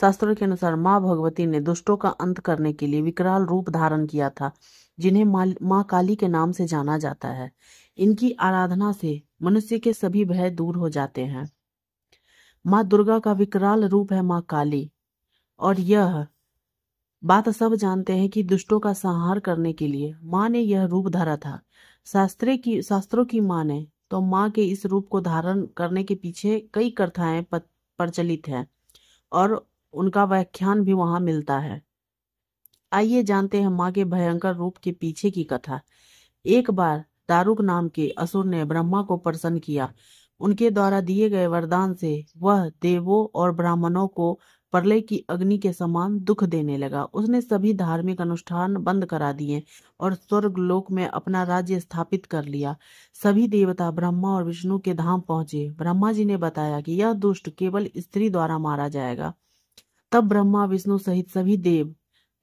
शास्त्रों के अनुसार माँ भगवती ने दुष्टों का अंत करने के लिए विकराल रूप धारण किया था जिन्हें माँ काली के नाम से जाना जाता है इनकी आराधना से मनुष्य के सभी भय दूर हो जाते हैं माँ दुर्गा का विकराल रूप है माँ काली और यह बात सब जानते हैं कि दुष्टों का संहार करने के लिए माँ ने यह रूप धारा था शास्त्रे की शास्त्रों की माँ ने तो माँ के इस रूप को धारण करने के पीछे कई कथाएं प्रचलित हैं और उनका व्याख्यान भी वहां मिलता है आइए जानते हैं माँ के भयंकर रूप के पीछे की कथा एक बार दारुक नाम के असुर ने ब्रह्मा को प्रसन्न किया उनके द्वारा दिए गए वरदान से वह देवों और ब्राह्मणों को प्रलय की अग्नि के समान दुख देने लगा उसने सभी धार्मिक अनुष्ठान बंद करा दिए और स्वर्ग लोक में अपना राज्य स्थापित कर लिया सभी देवता ब्रह्मा और विष्णु के धाम पहुंचे ब्रह्मा जी ने बताया कि यह दुष्ट केवल स्त्री द्वारा मारा जाएगा तब ब्रह्मा विष्णु सहित सभी देव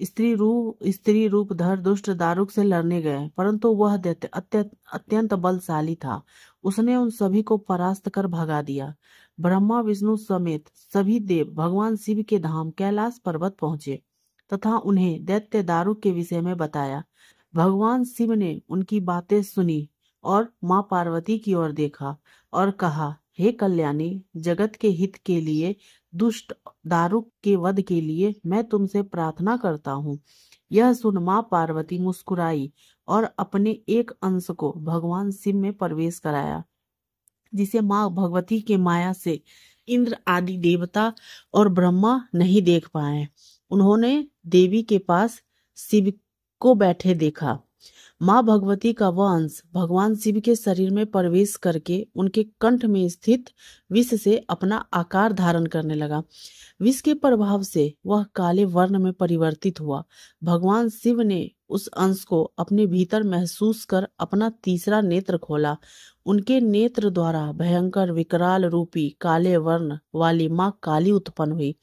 स्त्री रूप स्त्री रूप धर दुष्ट दारुक से लड़ने गए परंतु वह अत्यंत बलशाली था उसने उन सभी को परास्त कर भगा दिया ब्रह्मा विष्णु समेत सभी देव भगवान शिव के धाम कैलाश पर्वत पहुंचे तथा उन्हें दैत्य दारुक के विषय में बताया भगवान शिव ने उनकी बातें सुनी और माँ पार्वती की ओर देखा और कहा हे कल्याणी जगत के हित के लिए दुष्ट दारुक के वध के लिए मैं तुमसे प्रार्थना करता हूँ यह सुन माँ पार्वती मुस्कुराई और अपने एक अंश को भगवान शिव में प्रवेश कराया जिसे माँ भगवती के माया से इंद्र आदि देवता और ब्रह्मा नहीं देख पाए उन्होंने देवी के पास शिव को बैठे देखा माँ भगवती का वह अंश भगवान शिव के शरीर में प्रवेश करके उनके कंठ में स्थित विष से अपना आकार धारण करने लगा विष के प्रभाव से वह काले वर्ण में परिवर्तित हुआ भगवान शिव ने उस अंश को अपने भीतर महसूस कर अपना तीसरा नेत्र खोला उनके नेत्र द्वारा भयंकर विकराल रूपी काले वर्ण वाली माँ काली उत्पन्न हुई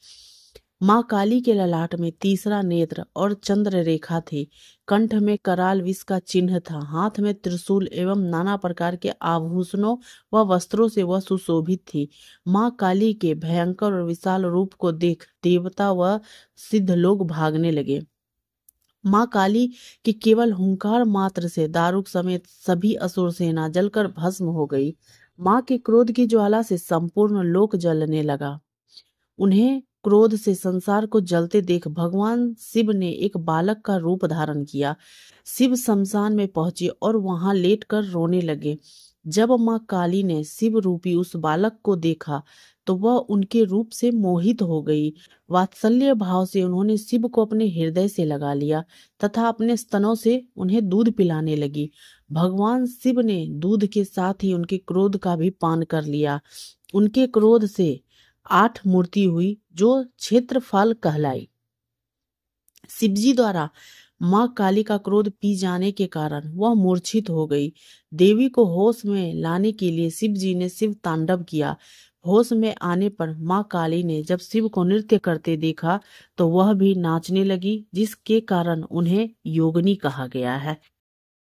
माँ काली के ललाट में तीसरा नेत्र और चंद्र रेखा थी कंठ में कराल विष का चिन्ह था हाथ में त्रिशूल एवं नाना प्रकार के आभूषणों व वस्त्रों से वह सुशोभित थी माँ काली के भयंकर और विशाल रूप को देख देवता व सिद्ध लोग भागने लगे माँ काली के केवल हुंकार मात्र से दारुक समेत सभी असुर सेना जलकर भस्म हो गई माँ के क्रोध की ज्वाला से संपूर्ण लोक जलने लगा उन्हें क्रोध से संसार को जलते देख भगवान शिव ने एक बालक का रूप धारण किया शिव शमशान में पहुंचे और वहां लेटकर रोने लगे जब माँ काली ने शिव रूपी उस बालक को देखा तो वह उनके रूप से मोहित हो गई वात्सल्य भाव से उन्होंने शिव को अपने हृदय से लगा लिया तथा अपने स्तनों से उन्हें दूध पिलाने लगी भगवान शिव ने दूध के साथ ही उनके क्रोध का भी पान कर लिया उनके क्रोध से आठ मूर्ति हुई जो क्षेत्रफल कहलाई शिवजी द्वारा माँ काली का क्रोध पी जाने के कारण वह मूर्छित हो गई देवी को होश में लाने के लिए शिव जी ने शिव तांडव किया होश में आने पर माँ काली ने जब शिव को नृत्य करते देखा तो वह भी नाचने लगी जिसके कारण उन्हें योगनी कहा गया है